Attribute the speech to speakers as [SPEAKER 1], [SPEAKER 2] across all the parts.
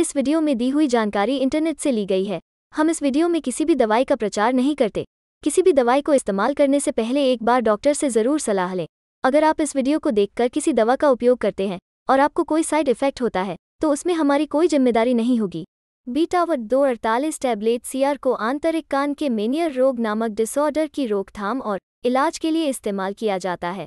[SPEAKER 1] इस वीडियो में दी हुई जानकारी इंटरनेट से ली गई है हम इस वीडियो में किसी भी दवाई का प्रचार नहीं करते किसी भी दवाई को इस्तेमाल करने से पहले एक बार डॉक्टर से ज़रूर सलाह लें अगर आप इस वीडियो को देखकर किसी दवा का उपयोग करते हैं और आपको कोई साइड इफेक्ट होता है तो उसमें हमारी कोई जिम्मेदारी नहीं होगी बीटावट दो अड़तालीस टैबलेट सीआर को आंतरिक कान के मेनियर रोग नामक डिसऑर्डर की रोकथाम और इलाज के लिए इस्तेमाल किया जाता है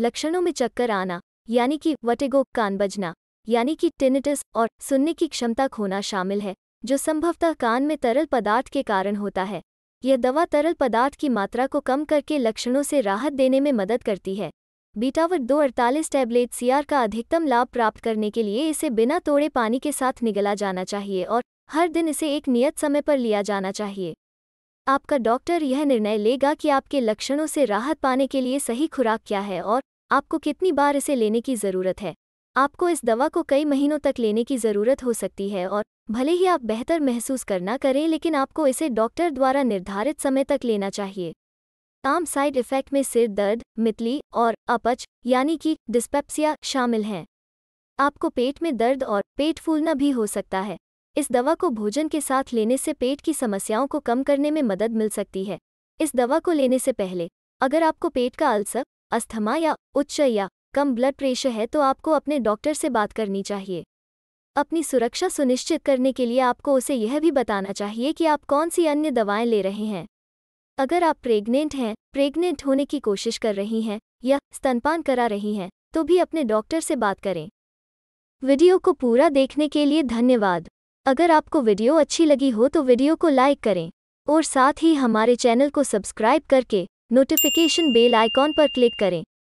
[SPEAKER 1] लक्षणों में चक्कर आना यानी कि वटेगो कान बजना यानी कि टिनिटिस और सुनने की क्षमता खोना शामिल है जो संभवतः कान में तरल पदार्थ के कारण होता है यह दवा तरल पदार्थ की मात्रा को कम करके लक्षणों से राहत देने में मदद करती है बीटावर दो अड़तालीस टैबलेट सीआर का अधिकतम लाभ प्राप्त करने के लिए इसे बिना तोड़े पानी के साथ निगला जाना चाहिए और हर दिन इसे एक नियत समय पर लिया जाना चाहिए आपका डॉक्टर यह निर्णय लेगा कि आपके लक्षणों से राहत पाने के लिए सही खुराक क्या है और आपको कितनी बार इसे लेने की ज़रूरत है आपको इस दवा को कई महीनों तक लेने की ज़रूरत हो सकती है और भले ही आप बेहतर महसूस करना करें लेकिन आपको इसे डॉक्टर द्वारा निर्धारित समय तक लेना चाहिए आम साइड इफ़ेक्ट में सिर दर्द मितली और अपच यानी कि डिस्पेप्सिया शामिल हैं आपको पेट में दर्द और पेट फूलना भी हो सकता है इस दवा को भोजन के साथ लेने से पेट की समस्याओं को कम करने में मदद मिल सकती है इस दवा को लेने से पहले अगर आपको पेट का अल्सर अस्थमा या उच्च या कम ब्लड प्रेशर है तो आपको अपने डॉक्टर से बात करनी चाहिए अपनी सुरक्षा सुनिश्चित करने के लिए आपको उसे यह भी बताना चाहिए कि आप कौन सी अन्य दवाएं ले रहे हैं अगर आप प्रेग्नेंट हैं प्रेग्नेंट होने की कोशिश कर रही हैं या स्तनपान करा रही हैं तो भी अपने डॉक्टर से बात करें वीडियो को पूरा देखने के लिए धन्यवाद अगर आपको वीडियो अच्छी लगी हो तो वीडियो को लाइक करें और साथ ही हमारे चैनल को सब्सक्राइब करके नोटिफिकेशन बेल आइकॉन पर क्लिक करें